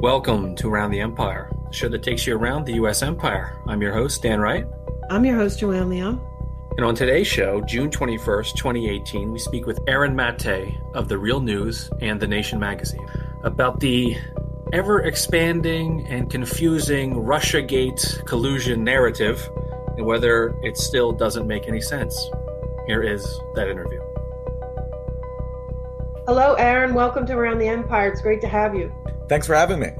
Welcome to Around the Empire, the show that takes you around the U.S. Empire. I'm your host, Dan Wright. I'm your host, Joanne Leon. And on today's show, June 21st, 2018, we speak with Aaron Matte of The Real News and The Nation magazine about the ever expanding and confusing Russiagate collusion narrative and whether it still doesn't make any sense. Here is that interview. Hello, Aaron. Welcome to Around the Empire. It's great to have you thanks for having me.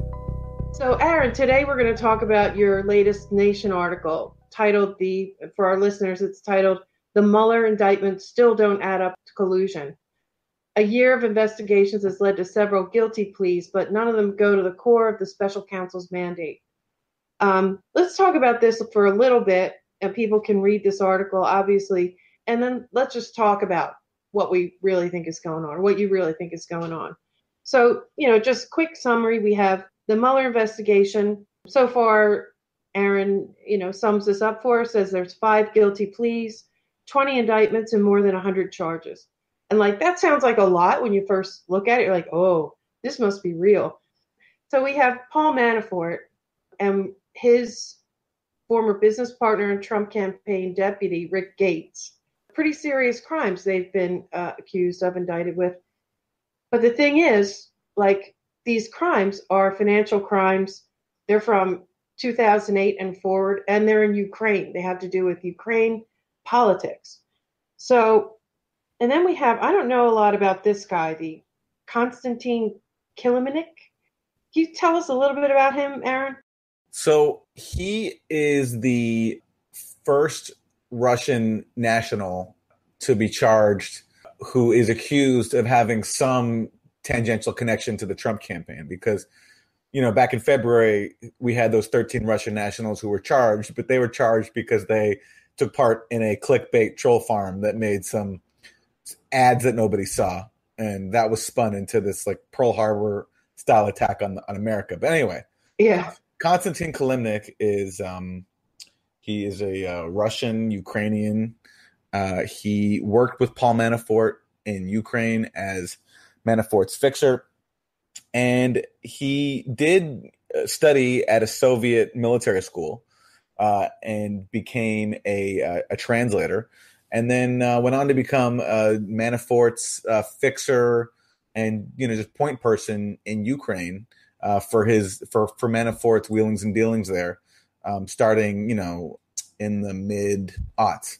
So, Aaron, today we're going to talk about your latest Nation article titled the for our listeners it's titled "The Mueller indictments still don't add up to collusion." A year of investigations has led to several guilty pleas, but none of them go to the core of the special counsel's mandate. Um, let's talk about this for a little bit, and people can read this article, obviously, and then let's just talk about what we really think is going on, what you really think is going on. So, you know, just quick summary we have the Mueller investigation. So far, Aaron, you know, sums this up for us as there's five guilty pleas, 20 indictments, and more than 100 charges. And like that sounds like a lot when you first look at it. You're like, oh, this must be real. So we have Paul Manafort and his former business partner and Trump campaign deputy, Rick Gates. Pretty serious crimes they've been uh, accused of, indicted with. But the thing is, like these crimes are financial crimes. They're from 2008 and forward, and they're in Ukraine. They have to do with Ukraine politics. So, and then we have, I don't know a lot about this guy, the Konstantin Kilimanik. Can you tell us a little bit about him, Aaron? So he is the first Russian national to be charged who is accused of having some tangential connection to the Trump campaign because you know back in February we had those 13 Russian nationals who were charged but they were charged because they took part in a clickbait troll farm that made some ads that nobody saw and that was spun into this like Pearl Harbor style attack on on America but anyway yeah Konstantin Kalimnik is um he is a uh, Russian Ukrainian uh, he worked with Paul Manafort in Ukraine as Manafort's fixer, and he did uh, study at a Soviet military school uh, and became a, uh, a, translator, and then uh, went on to become uh, Manafort's fixer and you know just point person in Ukraine for his for for Manafort's wheelings and dealings there, um, starting you know in the mid aughts.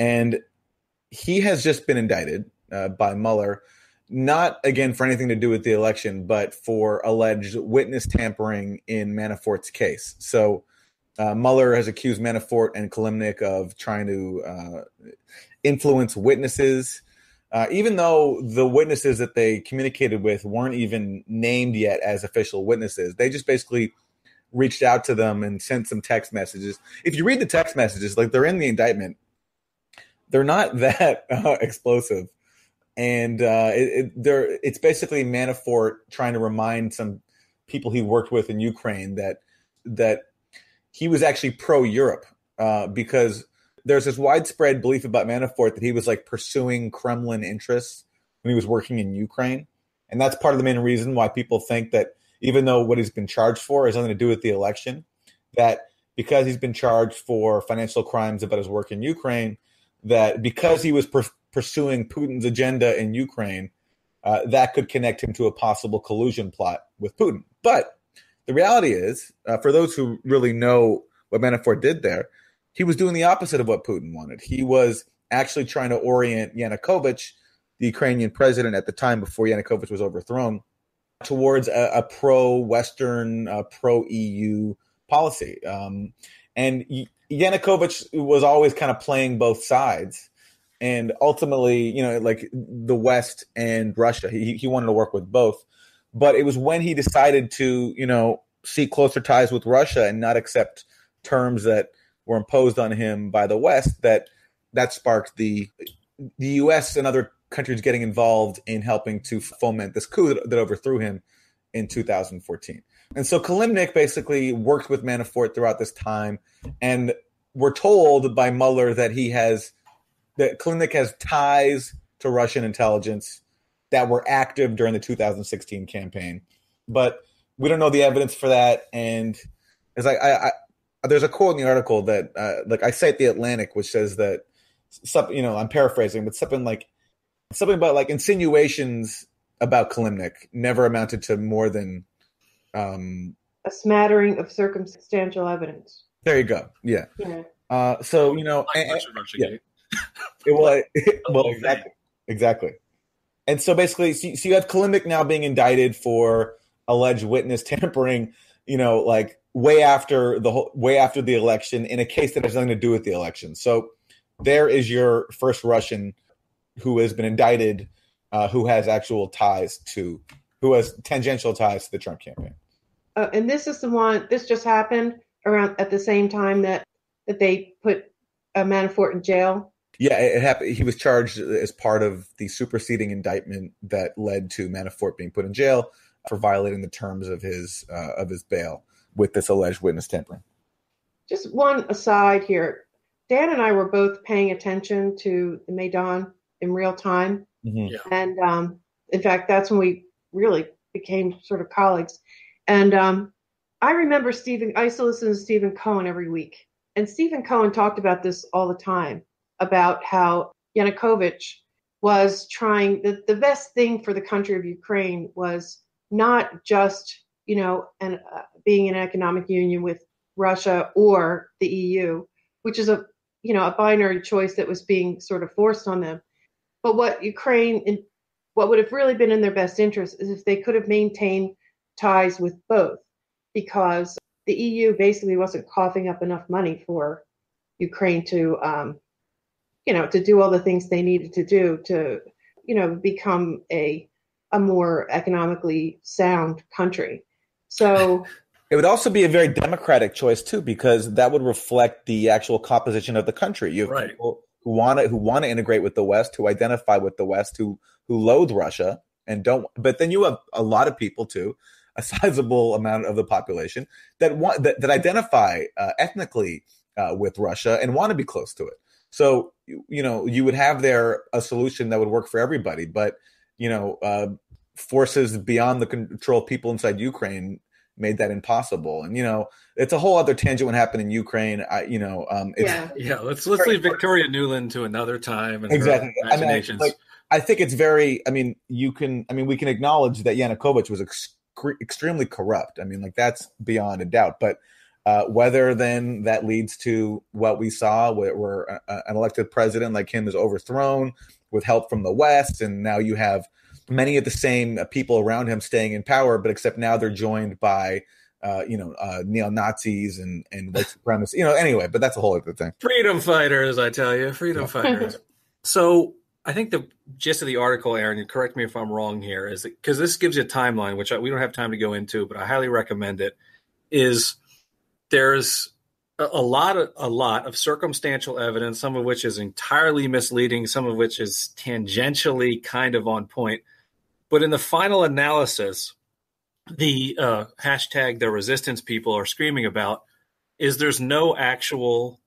And he has just been indicted uh, by Mueller, not again for anything to do with the election, but for alleged witness tampering in Manafort's case. So uh, Mueller has accused Manafort and Kalimnik of trying to uh, influence witnesses. Uh, even though the witnesses that they communicated with weren't even named yet as official witnesses, they just basically reached out to them and sent some text messages. If you read the text messages, like they're in the indictment, they're not that uh, explosive. And uh, it, it it's basically Manafort trying to remind some people he worked with in Ukraine that that he was actually pro Europe uh, because there's this widespread belief about Manafort that he was like pursuing Kremlin interests when he was working in Ukraine, and that's part of the main reason why people think that even though what he's been charged for has nothing to do with the election, that because he's been charged for financial crimes about his work in Ukraine, that because he was per- pursuing Putin's agenda in Ukraine, uh, that could connect him to a possible collusion plot with Putin. But the reality is, uh, for those who really know what Manafort did there, he was doing the opposite of what Putin wanted. He was actually trying to orient Yanukovych, the Ukrainian president at the time before Yanukovych was overthrown, towards a, a pro Western, uh, pro EU policy. Um, and Yanukovych was always kind of playing both sides. And ultimately, you know, like the West and Russia, he, he wanted to work with both. But it was when he decided to, you know, seek closer ties with Russia and not accept terms that were imposed on him by the West that that sparked the the U.S. and other countries getting involved in helping to foment this coup that, that overthrew him in 2014. And so Kalimnik basically worked with Manafort throughout this time, and we're told by Mueller that he has that Kalimnik has ties to Russian intelligence that were active during the 2016 campaign, but we don't know the evidence for that. And as I, I there's a quote in the article that uh, like I cite the Atlantic, which says that something you know I'm paraphrasing, but something like something about like insinuations about Kalimnik never amounted to more than um, a smattering of circumstantial evidence. There you go. Yeah. yeah. Uh, so you know, and, yeah. it, was well, exactly, exactly. And so basically, so, so you have Kalimnik now being indicted for alleged witness tampering. You know, like way after the whole, way after the election in a case that has nothing to do with the election. So there is your first Russian who has been indicted, uh, who has actual ties to who has tangential ties to the Trump campaign. Uh, and this is the one. This just happened around at the same time that that they put uh, Manafort in jail. Yeah, it happened. He was charged as part of the superseding indictment that led to Manafort being put in jail for violating the terms of his uh, of his bail with this alleged witness tampering. Just one aside here. Dan and I were both paying attention to the Maidan in real time, mm-hmm. yeah. and um, in fact, that's when we really became sort of colleagues. And um, I remember Stephen, I used to listen to Stephen Cohen every week. And Stephen Cohen talked about this all the time about how Yanukovych was trying, the, the best thing for the country of Ukraine was not just, you know, an, uh, being in economic union with Russia or the EU, which is a, you know, a binary choice that was being sort of forced on them. But what Ukraine what would have really been in their best interest is if they could have maintained ties with both, because the EU basically wasn't coughing up enough money for Ukraine to, um, you know, to do all the things they needed to do to, you know, become a a more economically sound country. So. It would also be a very democratic choice too, because that would reflect the actual composition of the country. You have right. people who want to who want to integrate with the West, who identify with the West, who who loathe Russia and don't. But then you have a lot of people too, a sizable amount of the population that want that, that identify uh, ethnically uh, with Russia and want to be close to it. So you know you would have there a solution that would work for everybody, but you know uh, forces beyond the control of people inside Ukraine made that impossible. And you know, it's a whole other tangent what happened in Ukraine. I, you know, um, yeah, yeah. Let's let's leave Victoria Newland to another time. exactly. I, mean, I, like, I think it's very. I mean, you can. I mean, we can acknowledge that Yanukovych was ex- extremely corrupt. I mean, like that's beyond a doubt. But uh, whether then that leads to what we saw, where, where uh, an elected president like him is overthrown with help from the West, and now you have many of the same uh, people around him staying in power, but except now they're joined by uh, you know, uh, neo Nazis and and white supremacists. You know, anyway, but that's a whole other thing. Freedom fighters, I tell you, freedom fighters. so I think the gist of the article, Aaron, and correct me if I'm wrong here, is because this gives you a timeline, which I, we don't have time to go into, but I highly recommend it. Is there's a, a lot of a lot of circumstantial evidence, some of which is entirely misleading, some of which is tangentially kind of on point but in the final analysis, the uh, hashtag the resistance people are screaming about is there's no actual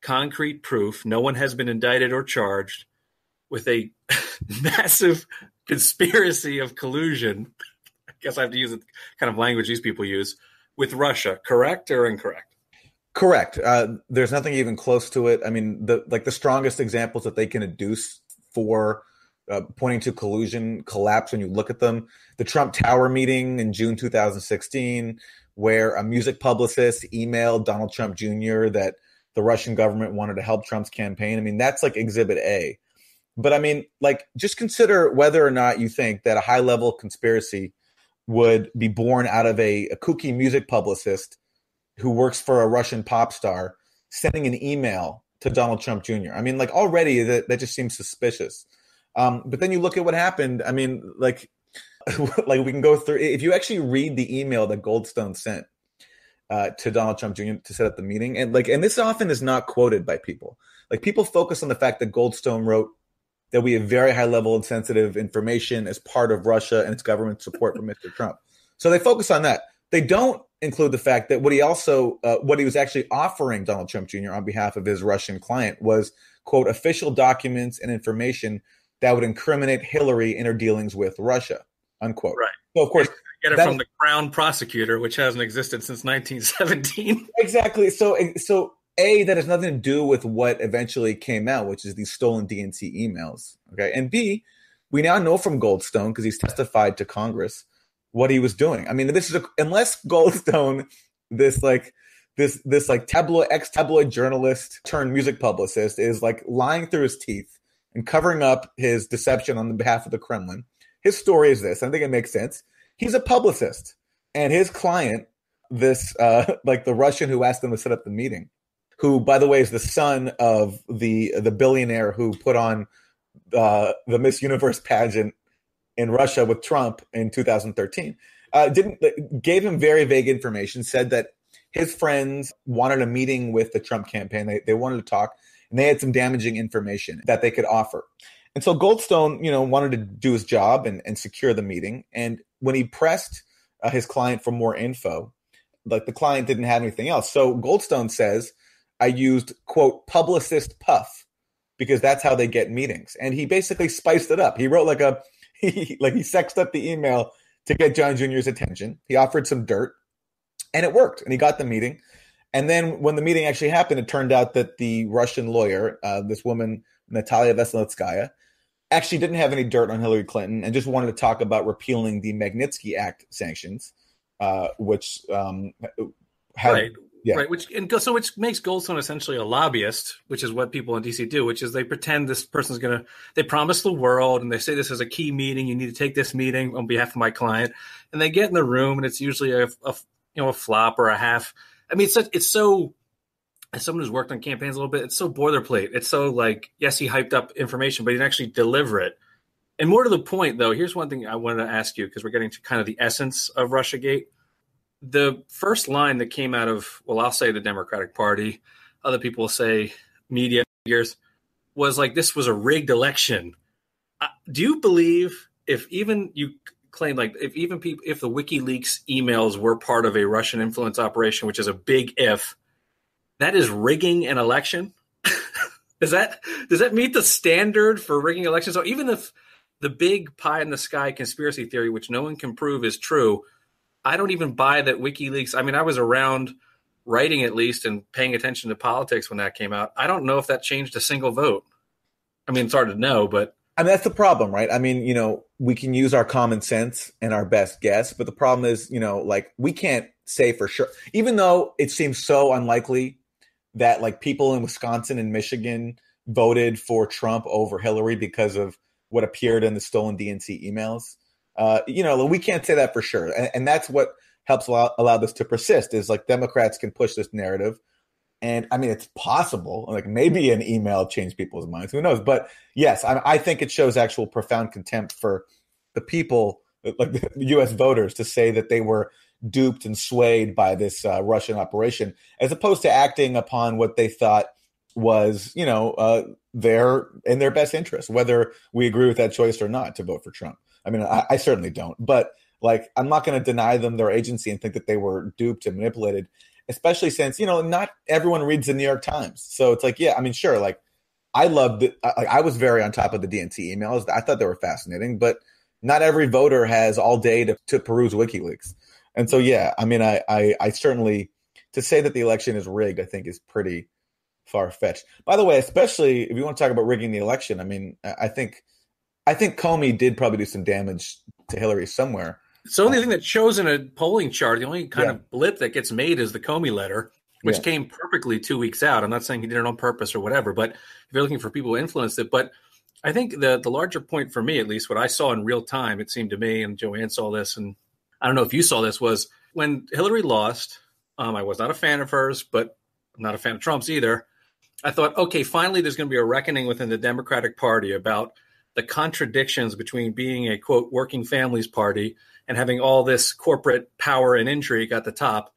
concrete proof. No one has been indicted or charged with a massive conspiracy of collusion. I guess I have to use the kind of language these people use with Russia, correct or incorrect? Correct. Uh, there's nothing even close to it. I mean, the like the strongest examples that they can adduce for uh, pointing to collusion collapse when you look at them. The Trump Tower meeting in June 2016, where a music publicist emailed Donald Trump Jr. that the Russian government wanted to help Trump's campaign. I mean, that's like exhibit A. But I mean, like, just consider whether or not you think that a high level conspiracy would be born out of a, a kooky music publicist who works for a Russian pop star sending an email to Donald Trump Jr. I mean, like, already that, that just seems suspicious. Um, but then you look at what happened. I mean, like, like we can go through. If you actually read the email that Goldstone sent uh, to Donald Trump Jr. to set up the meeting, and like, and this often is not quoted by people. Like, people focus on the fact that Goldstone wrote that we have very high level and sensitive information as part of Russia and its government support for Mr. Trump. So they focus on that. They don't include the fact that what he also uh, what he was actually offering Donald Trump Jr. on behalf of his Russian client was quote official documents and information that would incriminate Hillary in her dealings with Russia. Unquote. Right. So of course, get it from is, the Crown prosecutor, which hasn't existed since 1917. Exactly. So so a that has nothing to do with what eventually came out, which is these stolen DNC emails. Okay, and b we now know from Goldstone because he's testified to Congress what he was doing. I mean, this is a, unless Goldstone, this like this this like tabloid ex tabloid journalist turned music publicist is like lying through his teeth and covering up his deception on the behalf of the Kremlin. His story is this. I think it makes sense. He's a publicist, and his client, this uh, like the Russian who asked them to set up the meeting, who by the way is the son of the the billionaire who put on uh, the Miss Universe pageant in Russia with Trump in 2013. Uh, didn't gave him very vague information. Said that his friends wanted a meeting with the Trump campaign. They they wanted to talk and they had some damaging information that they could offer. And so Goldstone, you know, wanted to do his job and, and secure the meeting. And when he pressed uh, his client for more info, like the client didn't have anything else. So Goldstone says, I used, quote, publicist puff because that's how they get meetings. And he basically spiced it up. He wrote like a, he, like he sexed up the email to get John Jr.'s attention. He offered some dirt and it worked and he got the meeting. And then when the meeting actually happened, it turned out that the Russian lawyer, uh, this woman, Natalia Veselnitskaya, actually didn't have any dirt on Hillary Clinton and just wanted to talk about repealing the Magnitsky Act sanctions, uh, which um, had, right. Yeah. Right, which and so which makes Goldstone essentially a lobbyist, which is what people in DC do, which is they pretend this person's gonna they promise the world and they say this is a key meeting, you need to take this meeting on behalf of my client, and they get in the room and it's usually a, a you know a flop or a half I mean, it's such, it's so. As someone who's worked on campaigns a little bit, it's so boilerplate. It's so like, yes, he hyped up information, but he didn't actually deliver it. And more to the point, though, here's one thing I wanted to ask you because we're getting to kind of the essence of RussiaGate. The first line that came out of, well, I'll say the Democratic Party, other people will say media figures, was like this was a rigged election. Uh, do you believe if even you claim like if even people if the WikiLeaks emails were part of a Russian influence operation, which is a big if, that is rigging an election. does that does that meet the standard for rigging elections? So even if the big pie in the sky conspiracy theory, which no one can prove is true, I don't even buy that WikiLeaks. I mean, I was around writing at least and paying attention to politics when that came out. I don't know if that changed a single vote. I mean, it's hard to know, but I mean, that's the problem, right? I mean, you know, we can use our common sense and our best guess, but the problem is, you know, like we can't say for sure, even though it seems so unlikely that like people in Wisconsin and Michigan voted for Trump over Hillary because of what appeared in the stolen DNC emails. Uh, you know, we can't say that for sure. And, and that's what helps allow, allow this to persist is like Democrats can push this narrative and I mean, it's possible. Like maybe an email changed people's minds. Who knows? But yes, I, I think it shows actual profound contempt for the people, like the U.S. voters, to say that they were duped and swayed by this uh, Russian operation, as opposed to acting upon what they thought was, you know, uh, their in their best interest, whether we agree with that choice or not, to vote for Trump. I mean, I, I certainly don't, but like, I'm not going to deny them their agency and think that they were duped and manipulated especially since you know not everyone reads the New York Times. So it's like, yeah, I mean, sure, like I loved the I, I was very on top of the DNT emails. I thought they were fascinating, but not every voter has all day to, to peruse WikiLeaks. And so, yeah, I mean, I, I, I certainly to say that the election is rigged, I think is pretty far fetched. By the way, especially if you want to talk about rigging the election, I mean, I think, I think Comey did probably do some damage to Hillary somewhere it's the only thing that shows in a polling chart. The only kind yeah. of blip that gets made is the Comey letter, which yeah. came perfectly two weeks out. I'm not saying he did it on purpose or whatever, but if you're looking for people who influenced it, but I think the the larger point for me, at least, what I saw in real time, it seemed to me, and Joanne saw this, and I don't know if you saw this, was when Hillary lost. Um, I was not a fan of hers, but I'm not a fan of Trump's either. I thought, okay, finally, there's going to be a reckoning within the Democratic Party about the contradictions between being a quote working families party and having all this corporate power and intrigue at the top.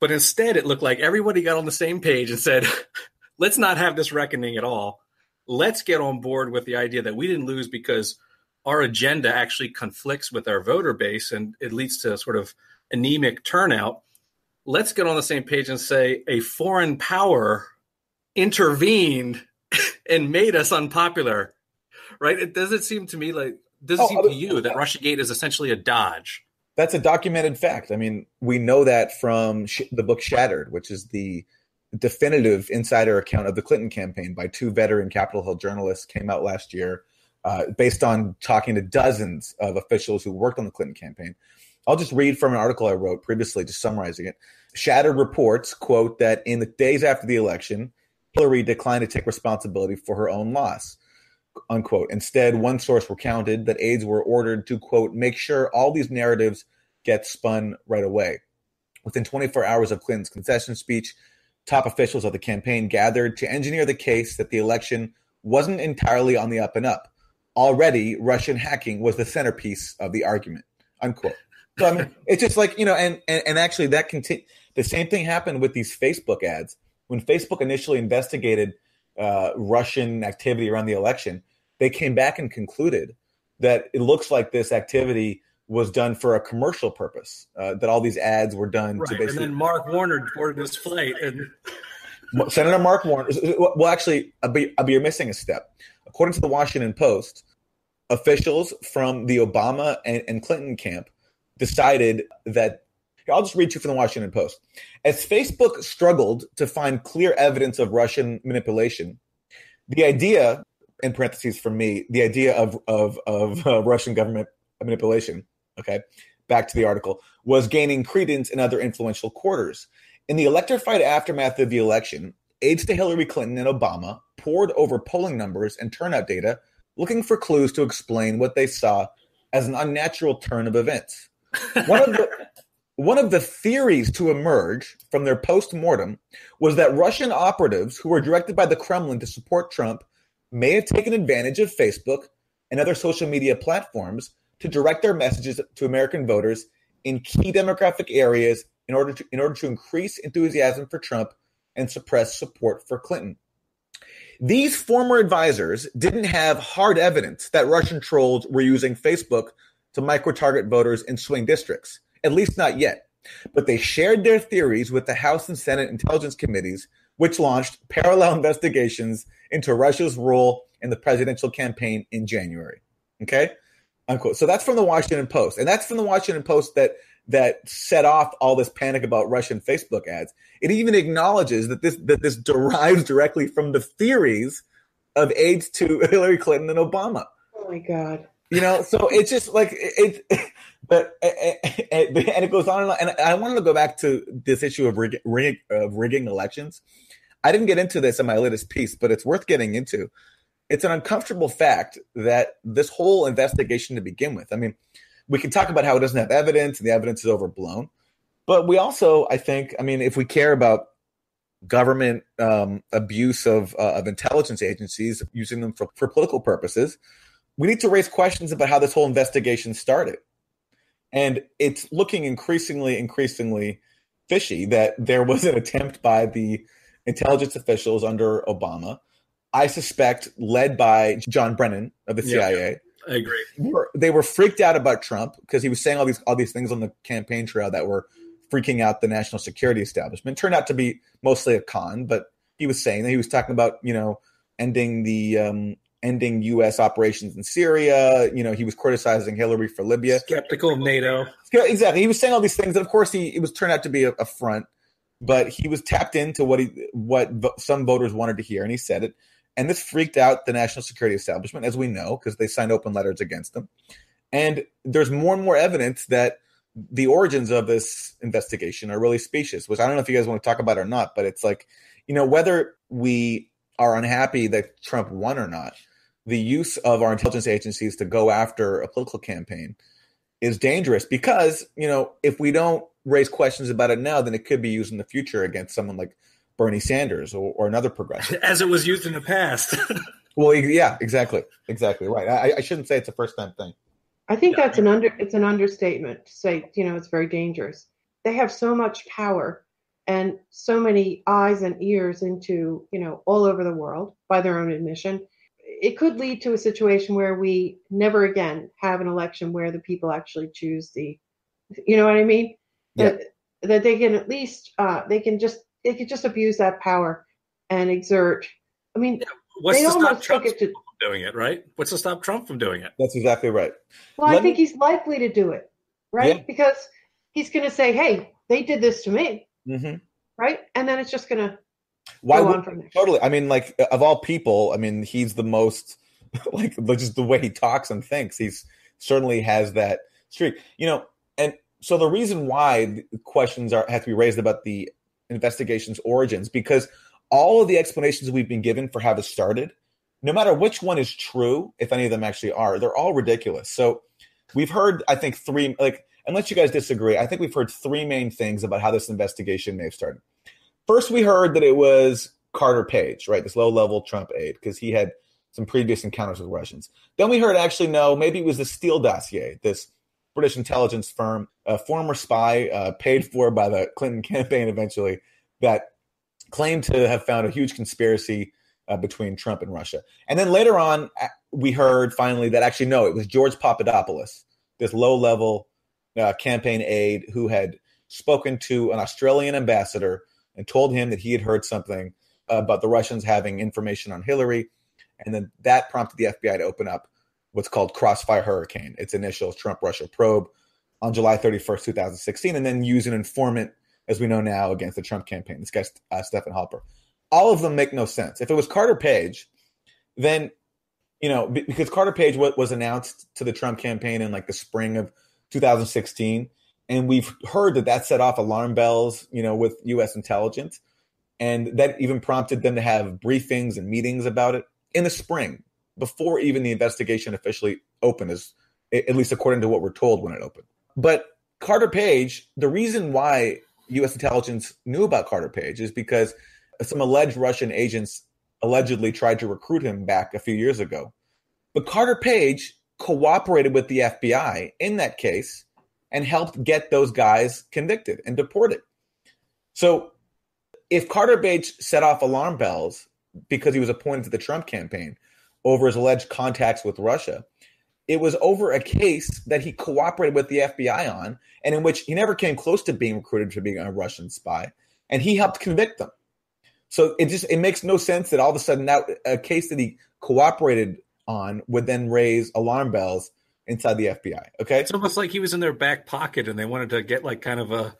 But instead, it looked like everybody got on the same page and said, let's not have this reckoning at all. Let's get on board with the idea that we didn't lose because our agenda actually conflicts with our voter base and it leads to sort of anemic turnout. Let's get on the same page and say a foreign power intervened and made us unpopular right? It doesn't seem to me like doesn't oh, seem to you that Russiagate is essentially a dodge. That's a documented fact. I mean, we know that from sh- the book Shattered, which is the definitive insider account of the Clinton campaign by two veteran Capitol Hill journalists, came out last year, uh, based on talking to dozens of officials who worked on the Clinton campaign. I'll just read from an article I wrote previously, just summarizing it. Shattered reports quote that in the days after the election, Hillary declined to take responsibility for her own loss unquote. Instead, one source recounted that aides were ordered to, quote, make sure all these narratives get spun right away. Within 24 hours of Clinton's confession speech, top officials of the campaign gathered to engineer the case that the election wasn't entirely on the up and up. Already, Russian hacking was the centerpiece of the argument, unquote. So, I mean, it's just like, you know, and, and, and actually that continue. The same thing happened with these Facebook ads. When Facebook initially investigated – uh, Russian activity around the election, they came back and concluded that it looks like this activity was done for a commercial purpose. Uh, that all these ads were done right. to basically. And then Mark Warner boarded his flight, and Senator Mark Warner. Well, actually, I'll be, I'll be missing a step. According to the Washington Post, officials from the Obama and, and Clinton camp decided that here, I'll just read you from the Washington Post. As Facebook struggled to find clear evidence of Russian manipulation, the idea, in parentheses from me, the idea of of of uh, Russian government manipulation. Okay, back to the article was gaining credence in other influential quarters. In the electrified aftermath of the election, aides to Hillary Clinton and Obama pored over polling numbers and turnout data, looking for clues to explain what they saw as an unnatural turn of events. One of the One of the theories to emerge from their post-mortem was that Russian operatives who were directed by the Kremlin to support Trump may have taken advantage of Facebook and other social media platforms to direct their messages to American voters in key demographic areas in order to, in order to increase enthusiasm for Trump and suppress support for Clinton. These former advisors didn't have hard evidence that Russian trolls were using Facebook to micro target voters in swing districts, at least not yet. But they shared their theories with the House and Senate intelligence committees, which launched parallel investigations into Russia's role in the presidential campaign in January. Okay? Unquote. So that's from the Washington Post. And that's from the Washington Post that that set off all this panic about Russian Facebook ads. It even acknowledges that this that this derives directly from the theories of aides to Hillary Clinton and Obama. Oh my God you know so it's just like it, it eh, eh, eh, but and it goes on and on. And I wanted to go back to this issue of rig, rig, of rigging elections. I didn't get into this in my latest piece, but it's worth getting into. It's an uncomfortable fact that this whole investigation to begin with. I mean, we can talk about how it doesn't have evidence and the evidence is overblown, but we also, I think, I mean, if we care about government um, abuse of uh, of intelligence agencies using them for, for political purposes we need to raise questions about how this whole investigation started. And it's looking increasingly, increasingly fishy that there was an attempt by the intelligence officials under Obama, I suspect led by John Brennan of the CIA. Yeah, I agree. Were, they were freaked out about Trump because he was saying all these all these things on the campaign trail that were freaking out the national security establishment. Turned out to be mostly a con, but he was saying that he was talking about you know ending the um, ending U.S. operations in Syria. You know, he was criticizing Hillary for Libya. Skeptical of NATO. Exactly. He was saying all these things, and of course, he it was turned out to be a, a front. But he was tapped into what he what some voters wanted to hear, and he said it. And this freaked out the national security establishment, as we know, because they signed open letters against him. And there's more and more evidence that the origins of this investigation are really specious, which I don't know if you guys want to talk about or not, but it's like, you know, whether we are unhappy that Trump won or not, the use of our intelligence agencies to go after a political campaign is dangerous because you know if we don't raise questions about it now, then it could be used in the future against someone like Bernie Sanders or, or another progressive, as it was used in the past. well, yeah, exactly, exactly right. I, I, shouldn't say it's a first time thing. I think yeah. that's an under it's an understatement to say you know it's very dangerous. They have so much power and so many eyes and ears into you know all over the world by their own admission it could lead to a situation where we never again have an election where the people actually choose the you know what i mean yeah. that, they can at least uh, they can just they can just abuse that power and exert i mean yeah. what's they to almost stop trump to, doing it right what's to stop trump from doing it that's exactly right well Let i think me... he's likely to do it right yeah. because he's going to say hey they did this to me mm-hmm. right and then it's just going to why would, totally? I mean, like of all people, I mean, he's the most like just the way he talks and thinks. He's certainly has that streak, you know. And so the reason why questions are have to be raised about the investigation's origins because all of the explanations we've been given for how this started, no matter which one is true, if any of them actually are, they're all ridiculous. So we've heard, I think, three like unless you guys disagree, I think we've heard three main things about how this investigation may have started first we heard that it was Carter Page, right? This low level Trump aide, because he had some previous encounters with Russians. Then we heard actually, no, maybe it was the Steele dossier, this British intelligence firm, a former spy uh, paid for by the Clinton campaign eventually, that claimed to have found a huge conspiracy uh, between Trump and Russia. And then later on, we heard finally that actually, no, it was George Papadopoulos, this low level uh, campaign aide who had spoken to an Australian ambassador and told him that he had heard something about the Russians having information on Hillary. And then that prompted the FBI to open up what's called Crossfire Hurricane, its initial Trump Russia probe on July 31st, 2016, and then use an informant, as we know now, against the Trump campaign. This guy, uh, Stephen Halper. All of them make no sense. If it was Carter Page, then, you know, because Carter Page was announced to the Trump campaign in like the spring of 2016 and we've heard that that set off alarm bells, you know, with U.S. intelligence, and that even prompted them to have briefings and meetings about it in the spring before even the investigation officially opened, is at least according to what we're told when it opened. But Carter Page, the reason why U.S. intelligence knew about Carter Page is because some alleged Russian agents allegedly tried to recruit him back a few years ago. But Carter Page cooperated with the FBI in that case and helped get those guys convicted and deported. So if Carter Page set off alarm bells because he was appointed to the Trump campaign over his alleged contacts with Russia, it was over a case that he cooperated with the FBI on and in which he never came close to being recruited to being a Russian spy and he helped convict them. So it just it makes no sense that all of a sudden that a case that he cooperated on would then raise alarm bells inside the FBI. Okay, it's almost like he was in their back pocket, and they wanted to get like kind of a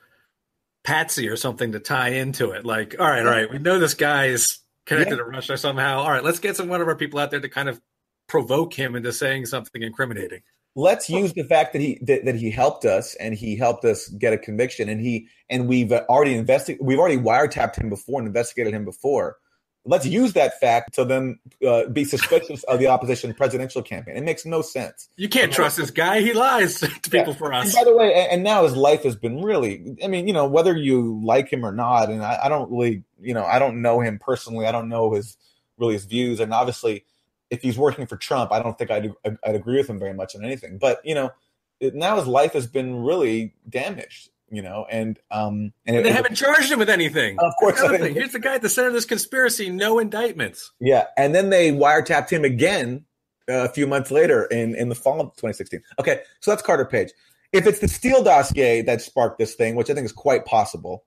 patsy or something to tie into it. Like, all right, all right, we know this guy is connected yeah. to Russia somehow. All right, let's get some one of our people out there to kind of provoke him into saying something incriminating. Let's use the fact that he that, that he helped us and he helped us get a conviction and he and we've already invested we've already wiretapped him before and investigated him before let's use that fact to then uh, be suspicious of the opposition presidential campaign. It makes no sense. You can't and trust this guy. He lies to people yeah. for us. And by the way, and, now his life has been really, I mean, you know, whether you like him or not, and I, I, don't really, you know, I don't know him personally. I don't know his really his views. And obviously, if he's working for Trump, I don't think I'd, I'd agree with him very much on anything. But, you know, it, now his life has been really damaged you know, and um, and, they it, haven't it, charged him with anything. Of course, thing. here's the guy at the center of this conspiracy, no indictments. Yeah, and then they wiretapped him again uh, a few months later in in the fall of 2016. Okay, so that's Carter Page. If it's the Steele dossier that sparked this thing, which I think is quite possible,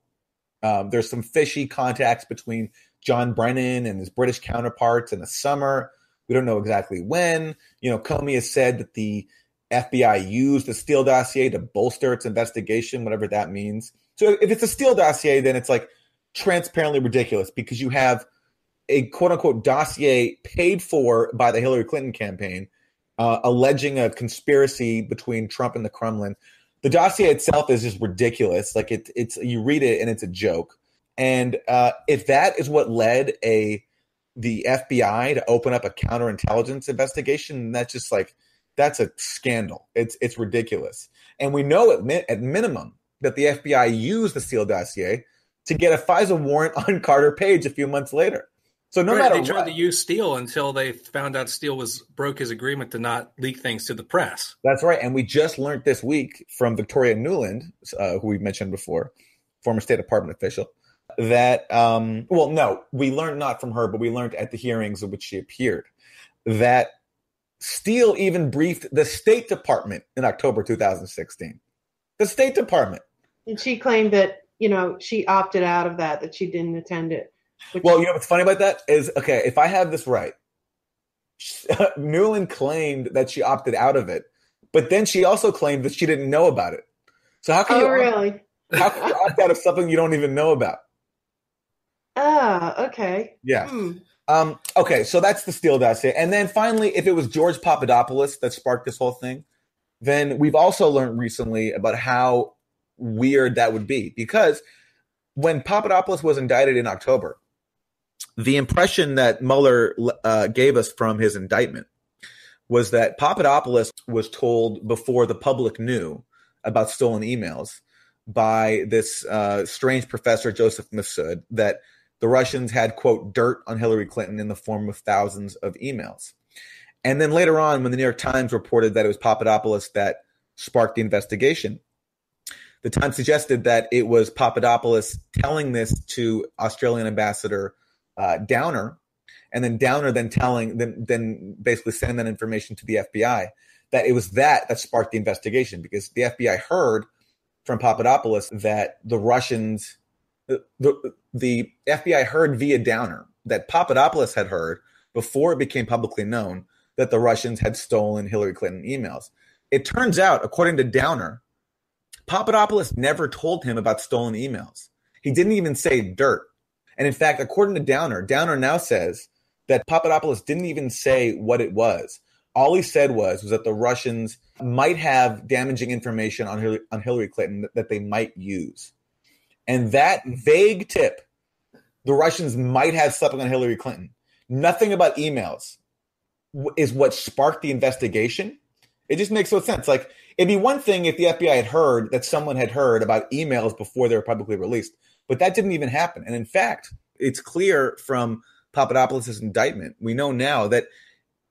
um, there's some fishy contacts between John Brennan and his British counterparts in the summer. We don't know exactly when. You know, Comey has said that the FBI used the Steele dossier to bolster its investigation, whatever that means. So if it's a Steele dossier, then it's like transparently ridiculous because you have a quote unquote dossier paid for by the Hillary Clinton campaign uh, alleging a conspiracy between Trump and the Kremlin. The dossier itself is just ridiculous. Like it, it's you read it and it's a joke. And uh, if that is what led a the FBI to open up a counterintelligence investigation, that's just like that's a scandal. It's it's ridiculous. And we know at, at minimum that the FBI used the Steele dossier to get a FISA warrant on Carter Page a few months later. So no right, matter they tried what, to use Steele until they found out Steele was broke his agreement to not leak things to the press. That's right, and we just learned this week from Victoria Newland, uh, who we mentioned before, former State Department official, that um, well, no, we learned not from her, but we learned at the hearings in which she appeared that Steele even briefed the State Department in October 2016. The State Department. And she claimed that, you know, she opted out of that, that she didn't attend it. Well, you know what's funny about that is okay, if I have this right, Newland claimed that she opted out of it, but then she also claimed that she didn't know about it. So how can oh, you really? How can you opt out of something you don't even know about? Ah, okay. Yeah. Hmm. Um, okay, so that's the Steele dossier. And then finally, if it was George Papadopoulos that sparked this whole thing, then we've also learned recently about how weird that would be because when Papadopoulos was indicted in October, the impression that Mueller uh, gave us from his indictment was that Papadopoulos was told before the public knew about stolen emails by this uh, strange professor, Joseph Massoud, that – the Russians had, quote, dirt on Hillary Clinton in the form of thousands of emails. And then later on, when the New York Times reported that it was Papadopoulos that sparked the investigation, the Times suggested that it was Papadopoulos telling this to Australian Ambassador uh, Downer, and then Downer then telling then then basically sending that information to the FBI that it was that that sparked the investigation because the FBI heard from Papadopoulos that the Russians the, the FBI heard via Downer that Papadopoulos had heard before it became publicly known that the Russians had stolen Hillary Clinton emails. It turns out, according to Downer, Papadopoulos never told him about stolen emails. He didn't even say dirt. And in fact, according to Downer, Downer now says that Papadopoulos didn't even say what it was. All he said was, was that the Russians might have damaging information on Hillary, on Hillary Clinton that, that they might use. And that vague tip, the Russians might have something on Hillary Clinton. Nothing about emails is what sparked the investigation. It just makes no sense. Like, it'd be one thing if the FBI had heard that someone had heard about emails before they were publicly released, but that didn't even happen. And in fact, it's clear from Papadopoulos' indictment, we know now that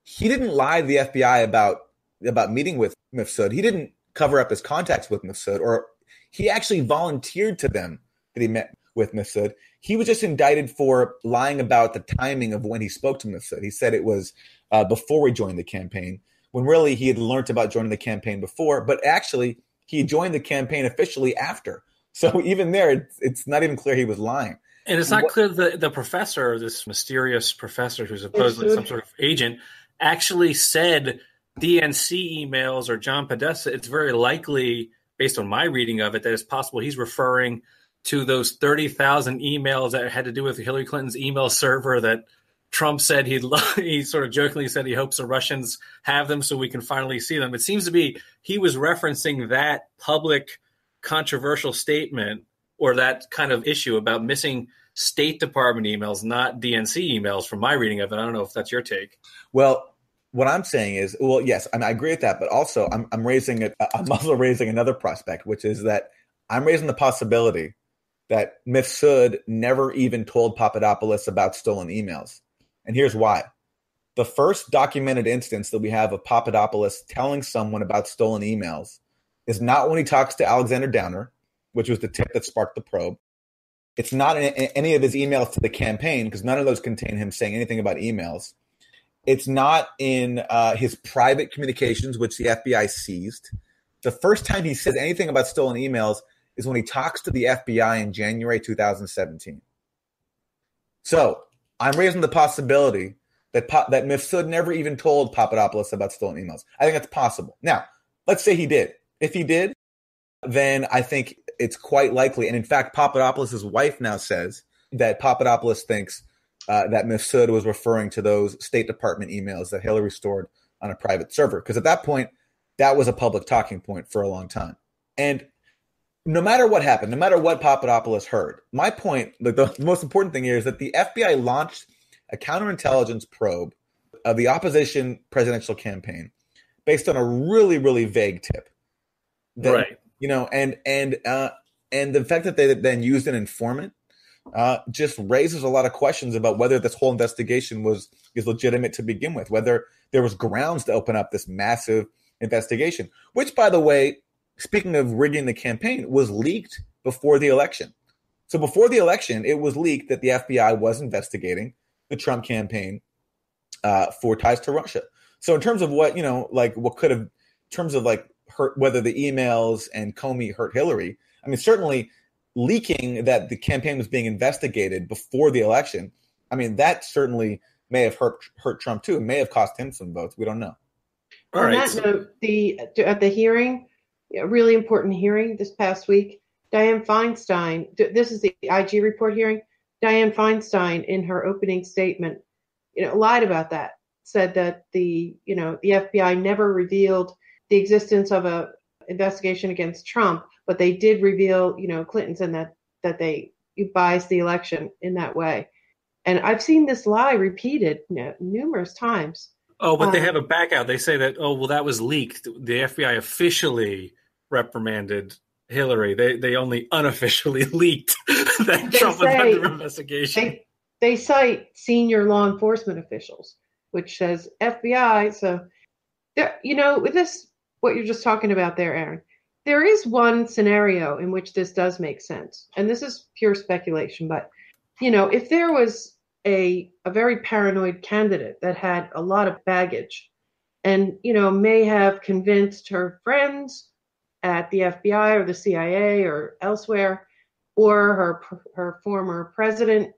he didn't lie to the FBI about about meeting with Mifsud. He didn't cover up his contacts with Mifsud, or he actually volunteered to them that he met with Massoud. He was just indicted for lying about the timing of when he spoke to Massoud. He said it was uh, before he joined the campaign, when really he had learned about joining the campaign before, but actually he joined the campaign officially after. So even there, it's, it's not even clear he was lying. And it's not what, clear that the professor, this mysterious professor who's supposedly some sort of agent, actually said DNC emails or John Podesta. It's very likely, based on my reading of it, that it's possible he's referring – to those 30,000 emails that had to do with Hillary Clinton's email server that Trump said he lo- he sort of jokingly said he hopes the Russians have them so we can finally see them. It seems to be he was referencing that public controversial statement or that kind of issue about missing State Department emails, not DNC emails, from my reading of it. I don't know if that's your take. Well, what I'm saying is, well, yes, I, mean, I agree with that, but also I'm, I'm raising it. I'm also raising another prospect, which is that I'm raising the possibility that Mifsud never even told Papadopoulos about stolen emails. And here's why. The first documented instance that we have of Papadopoulos telling someone about stolen emails is not when he talks to Alexander Downer, which was the tip that sparked the probe. It's not in any of his emails to the campaign because none of those contain him saying anything about emails. It's not in uh, his private communications, which the FBI seized. The first time he says anything about stolen emails is when he talks to the FBI in January 2017. So I'm raising the possibility that pa- that Mifsud never even told Papadopoulos about stolen emails. I think that's possible. Now, let's say he did. If he did, then I think it's quite likely. And in fact, Papadopoulos' wife now says that Papadopoulos thinks uh, that Mifsud was referring to those State Department emails that Hillary stored on a private server. Because at that point, that was a public talking point for a long time. And no matter what happened, no matter what Papadopoulos heard, my point, like the most important thing here is that the FBI launched a counterintelligence probe of the opposition presidential campaign based on a really, really vague tip. That, right. You know, and and uh, and the fact that they then used an informant uh, just raises a lot of questions about whether this whole investigation was is legitimate to begin with, whether there was grounds to open up this massive investigation. Which, by the way, speaking of rigging the campaign, was leaked before the election. So before the election, it was leaked that the FBI was investigating the Trump campaign uh, for ties to Russia. So in terms of what you know, like what could have, in terms of like hurt whether the emails and Comey hurt Hillary. I mean, certainly leaking that the campaign was being investigated before the election. I mean, that certainly may have hurt hurt Trump too. It may have cost him some votes. We don't know. All On right, that so- note, the at the hearing, a really important hearing this past week. Diane Feinstein, th- this is the IG report hearing. Diane Feinstein, in her opening statement, you know, lied about that. Said that the you know the FBI never revealed the existence of a investigation against Trump, but they did reveal you know Clinton's and that that they biased the election in that way. And I've seen this lie repeated you know, numerous times. Oh, but um, they have a back out. They say that, oh, well, that was leaked. The FBI officially reprimanded Hillary. They they only unofficially leaked that they Trump say, was under investigation. They, they cite senior law enforcement officials, which says FBI. So, you know, with this, what you're just talking about there, Aaron, there is one scenario in which this does make sense. And this is pure speculation, but, you know, if there was a, a very paranoid candidate that had a lot of baggage and, you know, may have convinced her friends at the FBI or the CIA or elsewhere, or her her former president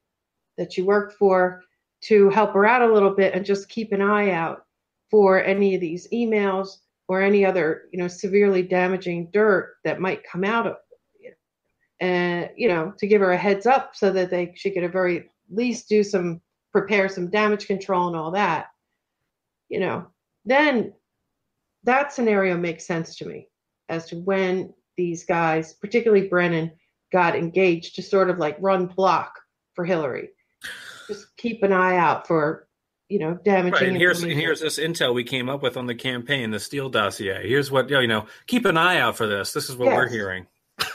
that she worked for to help her out a little bit and just keep an eye out for any of these emails or any other you know severely damaging dirt that might come out of it. and you know to give her a heads up so that they she could at very least do some prepare some damage control and all that you know then that scenario makes sense to me as to when these guys, particularly Brennan, got engaged to sort of like run block for Hillary. Just keep an eye out for you know damaging. Right, and here's and here's this intel we came up with on the campaign, the Steele dossier. Here's what you know. Keep an eye out for this. This is what yes. we're hearing.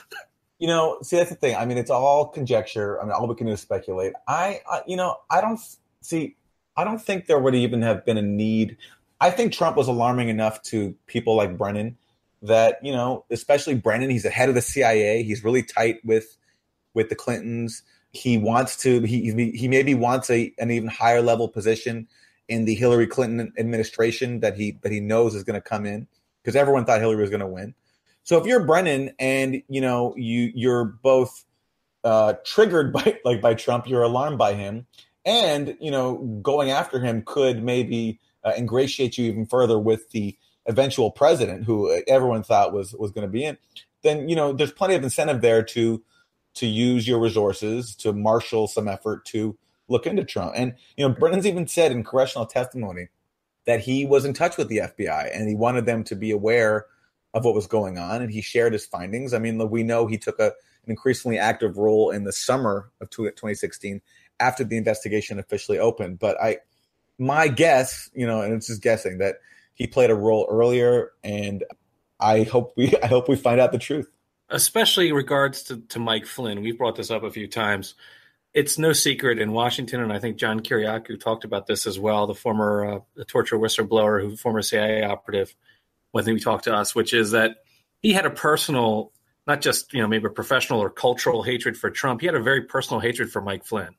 You know, see that's the thing. I mean, it's all conjecture. I mean, all we can do is speculate. I, I you know, I don't see. I don't think there would even have been a need. I think Trump was alarming enough to people like Brennan that you know, especially Brennan, he's the head of the CIA. He's really tight with with the Clintons. He wants to. He he maybe wants a an even higher level position in the Hillary Clinton administration that he that he knows is going to come in because everyone thought Hillary was going to win. So if you're Brennan and you know you you're both uh, triggered by like by Trump, you're alarmed by him, and you know going after him could maybe uh, ingratiate you even further with the eventual president who uh, everyone thought was was going to be in, then you know there's plenty of incentive there to to use your resources to marshal some effort to look into Trump. And you know Brennan's even said in congressional testimony that he was in touch with the FBI and he wanted them to be aware of what was going on and he shared his findings. I mean, we know he took a, an increasingly active role in the summer of 2016 after the investigation officially opened, but I my guess, you know, and it's just guessing that he played a role earlier, and I hope we I hope we find out the truth. Especially in regards to, to Mike Flynn, we've brought this up a few times. It's no secret in Washington, and I think John Kiriakou talked about this as well, the former uh, the torture whistleblower, who former CIA operative, when he talked to us, which is that he had a personal, not just you know maybe a professional or cultural hatred for Trump. He had a very personal hatred for Mike Flynn,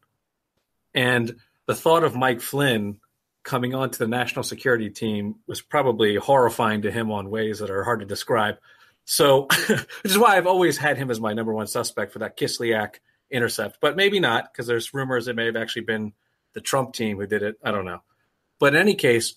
and the thought of Mike Flynn coming onto the national security team was probably horrifying to him on ways that are hard to describe. So, which is why I've always had him as my number one suspect for that Kislyak intercept, but maybe not because there's rumors it may have actually been the Trump team who did it. I don't know. But in any case,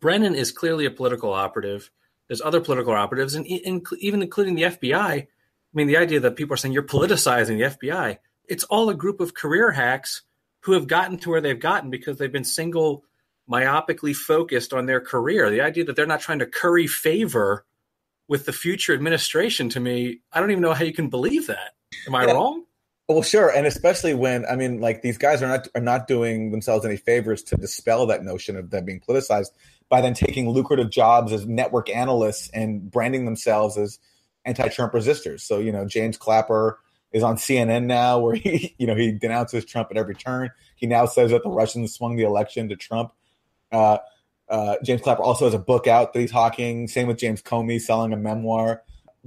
Brennan is clearly a political operative. There's other political operatives, and even including the FBI. I mean, the idea that people are saying you're politicizing the FBI, it's all a group of career hacks who have gotten to where they've gotten because they've been single myopically focused on their career. The idea that they're not trying to curry favor with the future administration to me, I don't even know how you can believe that. Am I yeah. wrong? Well, sure, and especially when I mean, like these guys are not are not doing themselves any favors to dispel that notion of them being politicized by then taking lucrative jobs as network analysts and branding themselves as anti-Trump resistors. So you know, James Clapper is on CNN now, where he you know he denounces Trump at every turn. He now says that the Russians swung the election to Trump. Uh, uh, James Clapper also has a book out that he's hawking. Same with James Comey selling a memoir.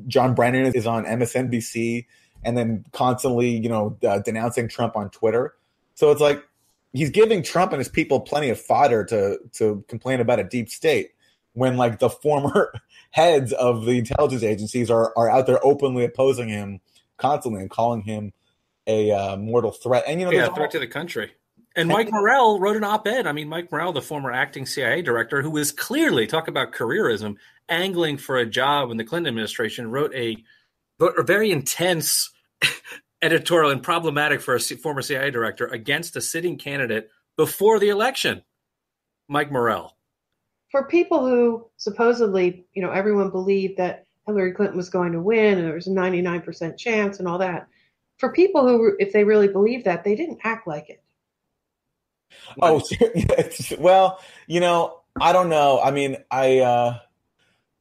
John Brennan is on MSNBC and then constantly, you know, uh, denouncing Trump on Twitter. So it's like he's giving Trump and his people plenty of fodder to to complain about a deep state when like the former heads of the intelligence agencies are are out there openly opposing him constantly and calling him a uh, mortal threat. And you know, yeah, threat all, to the country and Mike Morrell wrote an op-ed. I mean, Mike Morrell, the former acting CIA director, who is clearly talk about careerism, angling for a job in the Clinton administration, wrote a, a very intense editorial and problematic for a former CIA director against a sitting candidate before the election. Mike Morrell. For people who supposedly, you know, everyone believed that Hillary Clinton was going to win and there was a 99% chance and all that. For people who, if they really believed that, they didn't act like it Oh, well, you know, I don't know. I mean, I uh,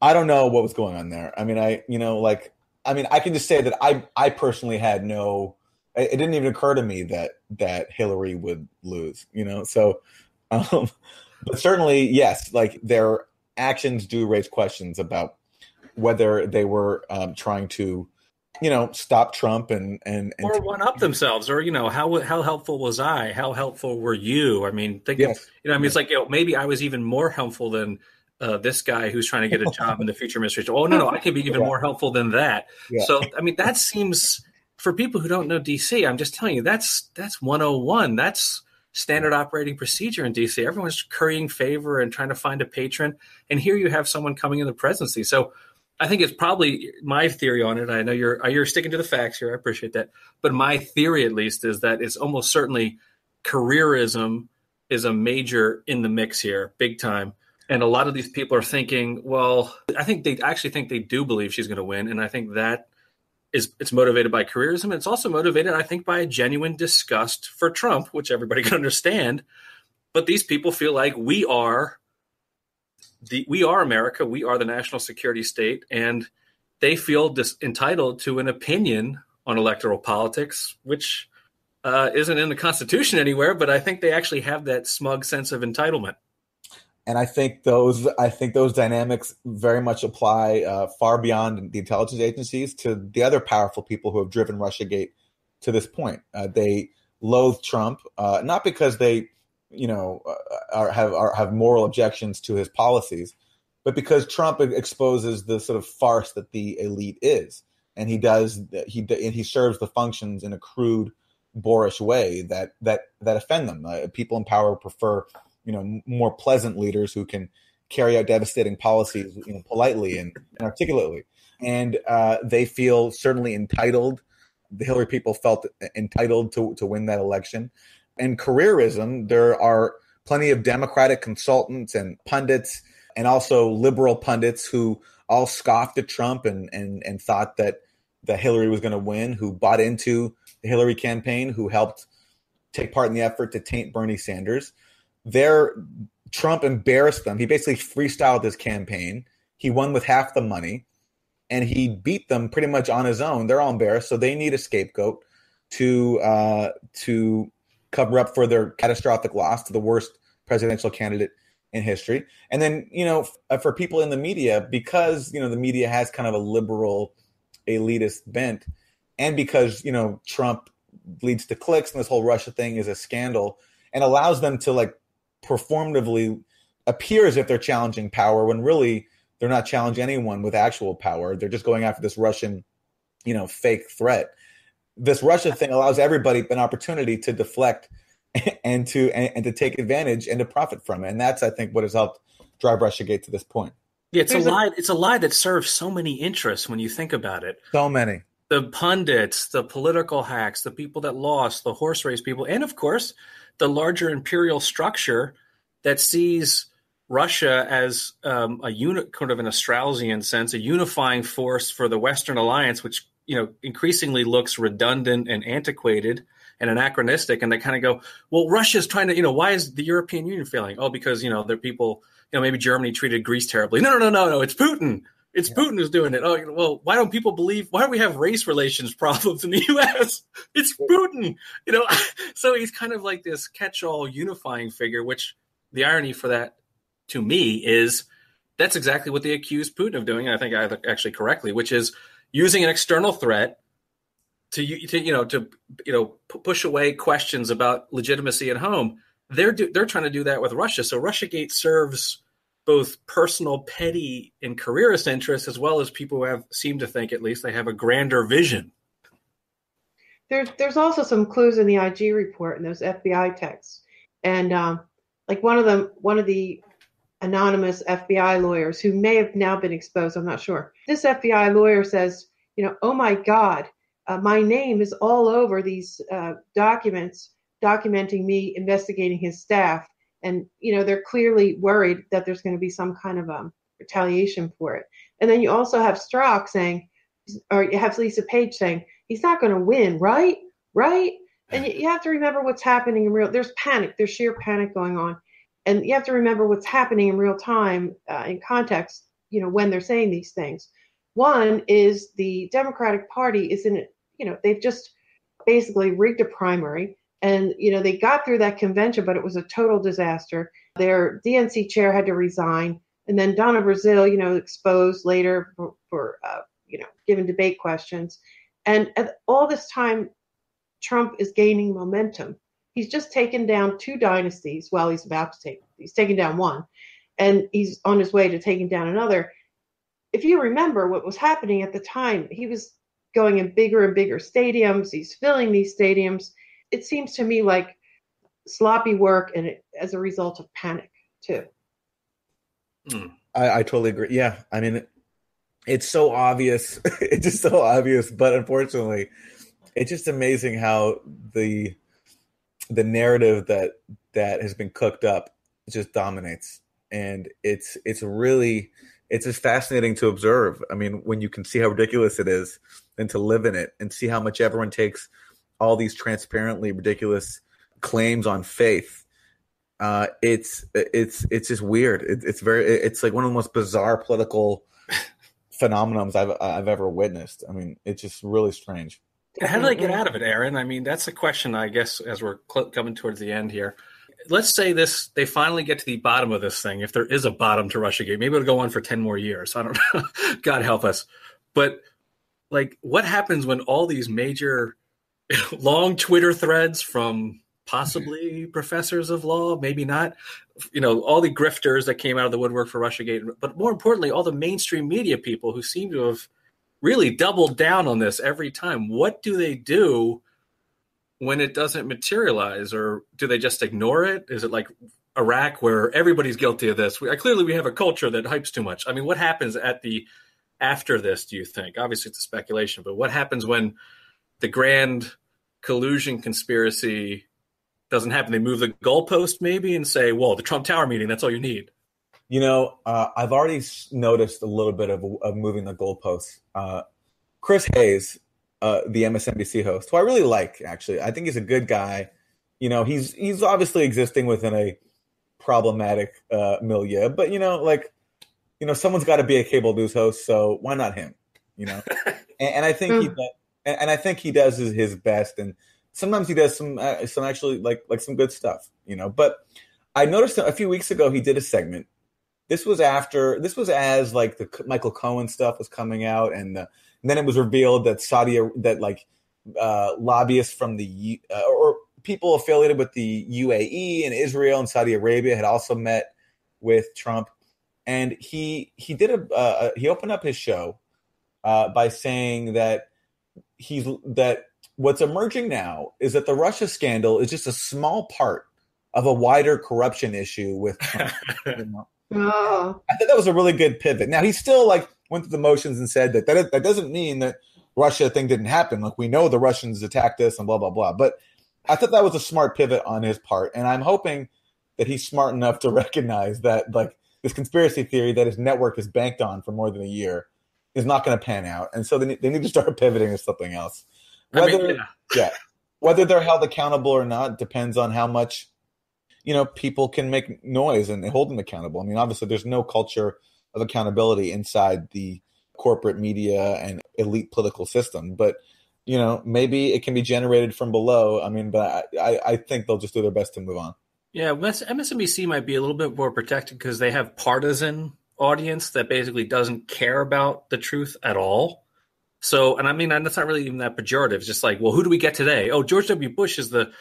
I don't know what was going on there. I mean, I you know, like I mean, I can just say that I I personally had no. It, didn't even occur to me that that Hillary would lose. You know, so. Um, but certainly, yes, like their actions do raise questions about whether they were um, trying to you know stop Trump and and, and or one up themselves or you know how how helpful was I? How helpful were you? I mean, think yes. of, you know, I mean, it's like you know, maybe I was even more helpful than. Uh, this guy who's trying to get a job in the future Ministry. Oh no, no, I can be even yeah. more helpful than that. Yeah. So I mean, that seems for people who don't know DC. I'm just telling you, that's that's 101. That's standard operating procedure in DC. Everyone's currying favor and trying to find a patron. And here you have someone coming in the presidency. So I think it's probably my theory on it. I know you're you're sticking to the facts here. I appreciate that, but my theory at least is that it's almost certainly careerism is a major in the mix here, big time. And a lot of these people are thinking, well, I think they actually think they do believe she's going to win, and I think that is it's motivated by careerism. And it's also motivated, I think, by a genuine disgust for Trump, which everybody can understand. But these people feel like we are the we are America, we are the national security state, and they feel dis- entitled to an opinion on electoral politics, which uh, isn't in the Constitution anywhere. But I think they actually have that smug sense of entitlement. And I think those I think those dynamics very much apply uh, far beyond the intelligence agencies to the other powerful people who have driven RussiaGate to this point. Uh, they loathe Trump, uh, not because they you know, uh, are, have are, have moral objections to his policies, but because Trump exposes the sort of farce that the elite is, and he does he and he serves the functions in a crude, boorish way that that that offend them. Uh, people in power prefer you know more pleasant leaders who can carry out devastating policies you know, politely and, and articulately, and uh, they feel certainly entitled. The Hillary people felt entitled to to win that election and careerism, there are plenty of Democratic consultants and pundits and also liberal pundits who all scoffed at Trump and, and, and thought that, that Hillary was going to win, who bought into the Hillary campaign, who helped take part in the effort to taint Bernie Sanders. There, Trump embarrassed them. He basically freestyled his campaign. He won with half the money and he beat them pretty much on his own. They're all embarrassed, so they need a scapegoat to uh, to cover up for their catastrophic loss to the worst presidential candidate in history. And then, you know, f- uh, for people in the media, because, you know, the media has kind of a liberal elitist bent, and because, you know, Trump leads to clicks and this whole Russia thing is a scandal and allows them to like performatively appear as if they're challenging power when really they're not challenging anyone with actual power. They're just going after this Russian, you know, fake threat this Russia thing allows everybody an opportunity to deflect and to and, and, to take advantage and to profit from it. And that's I think what has helped drive Russia Gate to this point. Yeah, it's Here's a lie. It's a lie that serves so many interests when you think about it. So many. The pundits, the political hacks, the people that lost, the horse race people, and of course, the larger imperial structure that sees Russia as um, a unit, kind of in a Straussian sense, a unifying force for the Western alliance, which you know increasingly looks redundant and antiquated and anachronistic and they kind of go well russia's trying to you know why is the european union failing oh because you know their people you know maybe germany treated greece terribly no no no no no it's putin it's yeah. Putin who's doing it. Oh, well, why don't people believe? Why do we have race relations problems in the U.S.? It's Putin, you know. So he's kind of like this catch-all unifying figure. Which the irony for that, to me, is that's exactly what they accused Putin of doing. And I think I actually correctly, which is using an external threat to, to you know to you know p- push away questions about legitimacy at home. They're do, they're trying to do that with Russia. So RussiaGate serves both personal, petty, and careerist interests, as well as people who have seem to think at least they have a grander vision. There's there's also some clues in the IG report and those FBI texts, and um, like one of them, one of the anonymous FBI lawyers who may have now been exposed. I'm not sure. This FBI lawyer says, you know, oh my God, uh, my name is all over these uh, documents documenting me investigating his staff. And, you know, they're clearly worried that there's going to be some kind of um, retaliation for it. And then you also have Strock saying, or you have Lisa Page saying, he's not going to win, right? Right? And you have to remember what's happening in real. There's panic. There's sheer panic going on and you have to remember what's happening in real time uh, in context you know when they're saying these things one is the democratic party is in you know they've just basically rigged a primary and you know they got through that convention but it was a total disaster their dnc chair had to resign and then donna brazil you know exposed later for, for uh, you know given debate questions and all this time trump is gaining momentum he's just taken down two dynasties. Well, he's about to take, he's taken down one, and he's on his way to taking down another. If you remember what was happening at the time, he was going in bigger and bigger stadiums. He's filling these stadiums. It seems to me like sloppy work, and as a result of panic too. Hmm. I, I totally agree. Yeah, I mean, it's so obvious. it's just so obvious, but unfortunately, it's just amazing how the the narrative that that has been cooked up just dominates and it's it's really it's just fascinating to observe i mean when you can see how ridiculous it is and to live in it and see how much everyone takes all these transparently ridiculous claims on faith uh, it's it's it's just weird it, it's very it's like one of the most bizarre political phenomenons I've I've ever witnessed. I mean, it's just really strange. How do they get mm-hmm. out of it, Aaron? I mean, that's the question, I guess, as we're cl- coming towards the end here. Let's say this, they finally get to the bottom of this thing. If there is a bottom to Russiagate, maybe it'll go on for 10 more years. I don't know. God help us. But like, what happens when all these major long Twitter threads from possibly mm-hmm. professors of law, maybe not, you know, all the grifters that came out of the woodwork for Russiagate, but more importantly, all the mainstream media people who seem to have really doubled down on this every time. What do they do when it doesn't materialize, or do they just ignore it? Is it like Iraq where everybody's guilty of this? We, clearly, we have a culture that hypes too much. I mean, what happens at the after this? Do you think? Obviously, it's a speculation, but what happens when the grand collusion conspiracy doesn't happen? They move the goalpost maybe and say, "Well, the Trump Tower meeting—that's all you need." You know, uh, I've already noticed a little bit of, of moving the goalposts. Uh, Chris Hayes, uh, the MSNBC host, who I really like, actually, I think he's a good guy. You know, he's he's obviously existing within a problematic uh, milieu, but you know, like, you know, someone's got to be a cable news host, so why not him? You know, and, and, I think he, hmm. does, and I think he does his, his best, and sometimes he does some uh, some actually like like some good stuff. You know, but I noticed a few weeks ago he did a segment this was after this was as like the Michael Cohen stuff was coming out, and, and then it was revealed that Saudi that like uh, lobbyists from the uh, or people affiliated with the UAE and Israel and Saudi Arabia had also met with Trump, and he he did a uh, he opened up his show uh, by saying that he's that what's emerging now is that the Russia scandal is just a small part of a wider corruption issue with Trump, Oh. I thought that was a really good pivot. Now he still like went through the motions and said that that that, is, that doesn't mean that Russia thing didn't happen. Like we know the Russians attacked us and blah blah blah. But I thought that was a smart pivot on his part, and I'm hoping that he's smart enough to recognize that like this conspiracy theory that his network is banked on for more than a year is not going to pan out, and so they, they need to start pivoting to something else. Whether I mean, yeah. yeah, whether they're held accountable or not depends on how much you know people can make noise and hold them accountable. I mean, obviously, there's no culture of accountability inside the corporate media and elite political system, but you know maybe it can be generated from below. I mean, but I, I think they'll just do their best to move on. Yeah, MSNBC might be a little bit more protected because they have partisan audience that basically doesn't care about the truth at all. So, and I mean, that's not really even that pejorative. It's just like, well, who do we get today? Oh, George W. Bush is the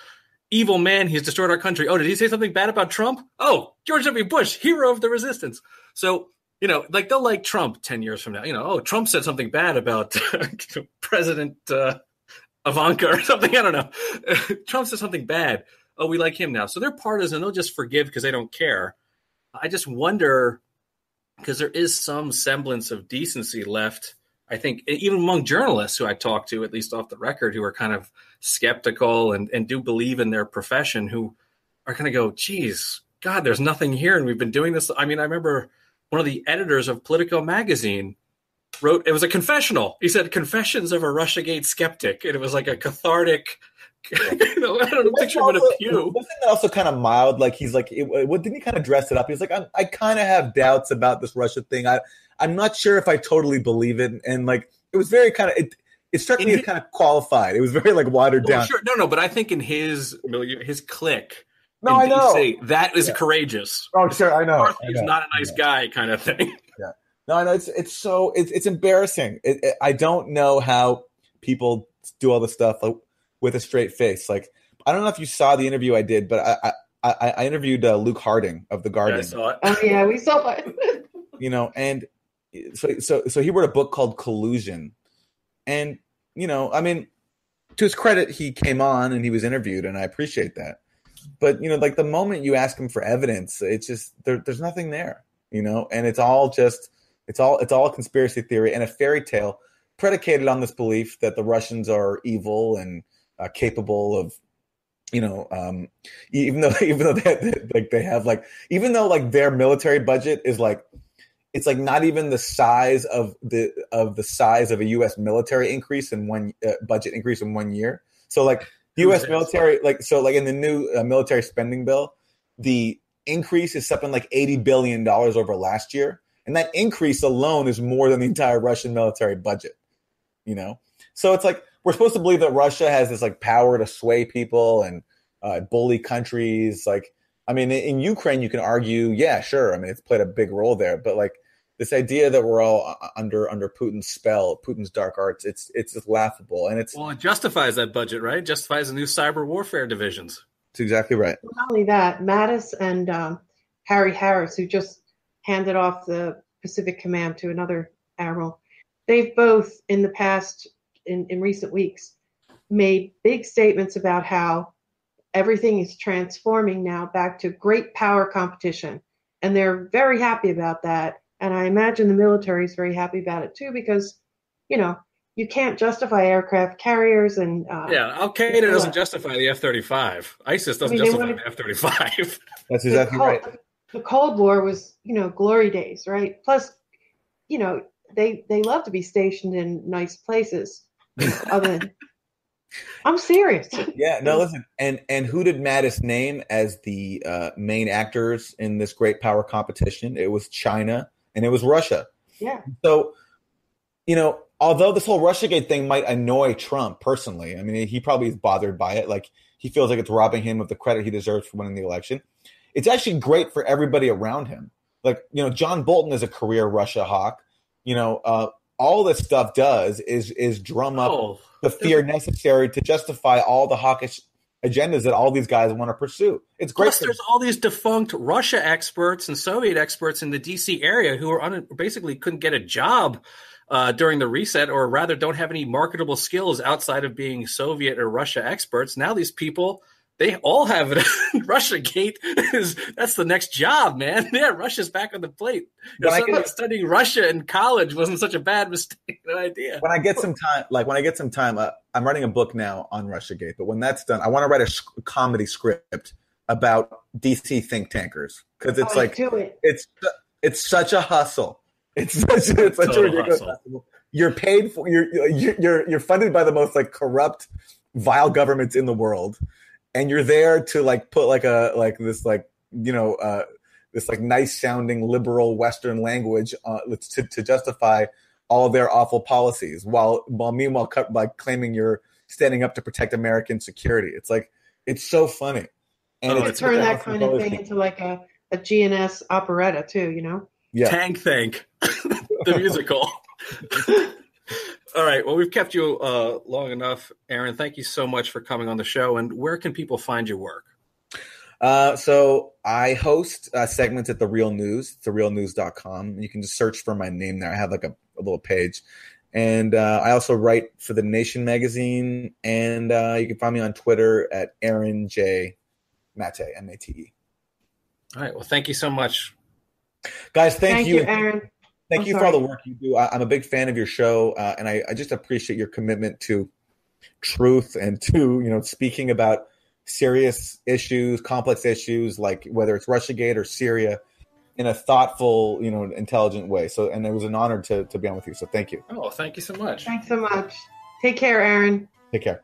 evil man. He's destroyed our country. Oh, did he say something bad about Trump? Oh, George W. Bush, hero of the resistance. So, you know, like they'll like Trump 10 years from now. You know, oh, Trump said something bad about President uh, Ivanka or something. I don't know. Trump said something bad. Oh, we like him now. So they're partisan. They'll just forgive because they don't care. I just wonder because there is some semblance of decency left. I think even among journalists who I talk to, at least off the record, who are kind of skeptical and, and do believe in their profession who are going to go, geez, God, there's nothing here. And we've been doing this. I mean, I remember one of the editors of Politico magazine wrote, it was a confessional. He said, Confessions of a Russiagate Skeptic. And it was like a cathartic. you know, I don't picture what in a pew. Wasn't that also kind of mild? Like he's like, what didn't he kind of dress it up? He's like, i I kind of have doubts about this Russia thing. I I'm not sure if I totally believe it, and like it was very kind of it it struck in me as kind of qualified. It was very like watered oh, down. Sure, no, no, but I think in his his clique. No, I know that is yeah. courageous. Oh, sure, I know. Arthur not a nice guy, kind of thing. Yeah, no, I know. It's it's so it's it's embarrassing. It, it, I don't know how people do all this stuff like, with a straight face. Like I don't know if you saw the interview I did, but I I, I, I interviewed uh, Luke Harding of the Garden. Yeah, I saw it. Oh yeah, we saw it. you know, and so so so he wrote a book called Collusion and, you know, I mean, to his credit, he came on and he was interviewed, and I appreciate that. But, you know, like the moment you ask him for evidence, it's just there, there's nothing there, you know, and it's all just it's all it's all a conspiracy theory and a fairy tale predicated on this belief that the Russians are evil and uh, capable of you know um, even though even though they like they have like even though like their military budget is like it's like not even the size of the of the size of a U.S. military increase in one uh, budget increase in one year. So like U.S. military, like so like in the new uh, military spending bill, the increase is something like eighty billion dollars over last year, and that increase alone is more than the entire Russian military budget. You know, so it's like we're supposed to believe that Russia has this like power to sway people and uh, bully countries. Like, I mean, in Ukraine, you can argue, yeah, sure. I mean, it's played a big role there, but like this idea that we're all uh, uh, under under Putin's spell, Putin's dark arts, it's it's just laughable, and it's well, it justifies that budget, right? It justifies the new cyber warfare divisions. It's exactly right. Not only that, Mattis and um, Harry Harris, who just handed off the Pacific Command to another admiral, they've both in the past, in, in recent weeks, made big statements about how everything is transforming now back to great power competition, and they're very happy about that and I imagine the military is very happy about it too, because, you know, you can't justify aircraft carriers and uh, yeah, Al Qaeda doesn't justify the F thirty five. ISIS doesn't I mean, justify wanted, the F thirty five. That's exactly the Cold, right. The Cold War was, you know, glory days, right? Plus, you know, they they love to be stationed in nice places. other than, I'm serious. Yeah, no, listen, and and who did Mattis name as the uh, main actors in this great power competition? It was China and it was Russia. Yeah. So, you know, although this whole Russiagate thing might annoy Trump personally, I mean, he probably is bothered by it. Like, he feels like it's robbing him of the credit he deserves for winning the election. It's actually great for everybody around him. Like, you know, John Bolton is a career Russia hawk. You know, uh, all this stuff does is is drum up oh, the fear necessary to justify all the hawkish agendas that all these guys want to pursue. It's great. Plus, there's all these defunct Russia experts and Soviet experts in the D.C. area who are un- basically couldn't get a job uh, during the reset, or rather, don't have any marketable skills outside of being Soviet or Russia experts. Now these people they all have it. Russia Gate is that's the next job, man. Yeah, Russia's back on the plate. I get, studying Russia in college wasn't such a bad mistake, an idea. When I get some time, like when I get some time, uh, I'm writing a book now on Russia Gate. But when that's done, I want to write a sh- comedy script about DC think tankers because it's oh, like it. it's it's such a hustle. It's such, it's such a ridiculous hustle. You're paid for you're you're you're funded by the most like corrupt, vile governments in the world and you're there to like put like a like this like you know uh, this like nice sounding liberal Western language uh, to, to justify all their awful policies, while while meanwhile cut by claiming you're standing up to protect American security. It's like it's so funny. And oh, it's turn that kind of thing into like a, a GNS operetta too, you know? Yeah. Tank Think, the musical. All right. Well, we've kept you uh, long enough, Aaron. Thank you so much for coming on the show. And where can people find your work? Uh, so I host uh, segments at The Real News, therealnews.com. You can just search for my name there. I have like a, a little page. And uh, I also write for The Nation magazine. And uh, you can find me on Twitter at Aaron J. Mate, M A T E. All right. Well, thank you so much. Guys, thank, thank you. you Aaron. Thank I'm you sorry. for all the work you do. I, am a big fan of your show, uh, and I, I just appreciate your commitment to truth and to you know speaking about serious issues, complex issues like whether it's RussiaGate or Syria in a thoughtful, you know, intelligent way. So, and it was an honor to, to be on with you. So, thank you. Oh, thank you so much. Thanks so much. Take care, Aaron. Take care.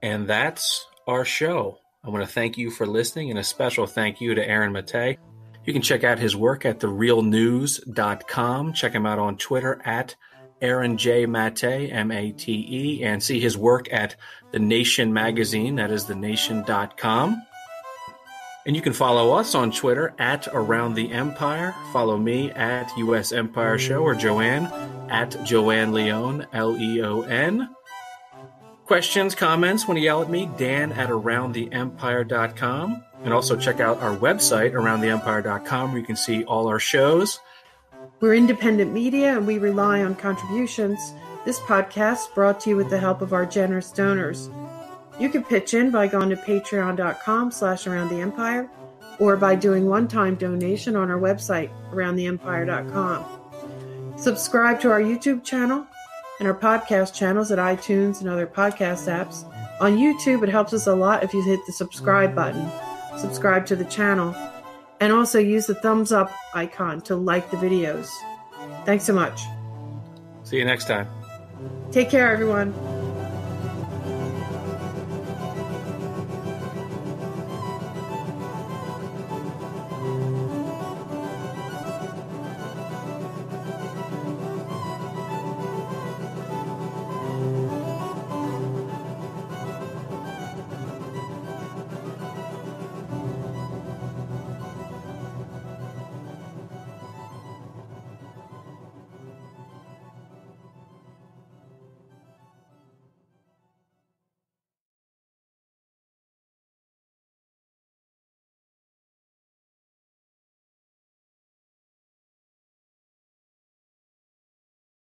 And that's our show. I want to thank you for listening and a special thank you to Aaron Matei. You can check out his work at therealnews.com. Check him out on Twitter at Aaron J. Mate, M A T E, and see his work at The Nation Magazine, that is thenation.com. And you can follow us on Twitter at Around the Empire. Follow me at US Empire Show or Joanne at Joanne Leon L E O N. Questions, comments, want to yell at me? Dan at AroundTheEmpire.com. And also check out our website, aroundtheempire.com, where you can see all our shows. We're independent media and we rely on contributions. This podcast brought to you with the help of our generous donors. You can pitch in by going to patreon.com slash around the empire or by doing one-time donation on our website, aroundtheempire.com. Subscribe to our YouTube channel and our podcast channels at iTunes and other podcast apps. On YouTube, it helps us a lot if you hit the subscribe button subscribe to the channel, and also use the thumbs up icon to like the videos. Thanks so much. See you next time. Take care, everyone.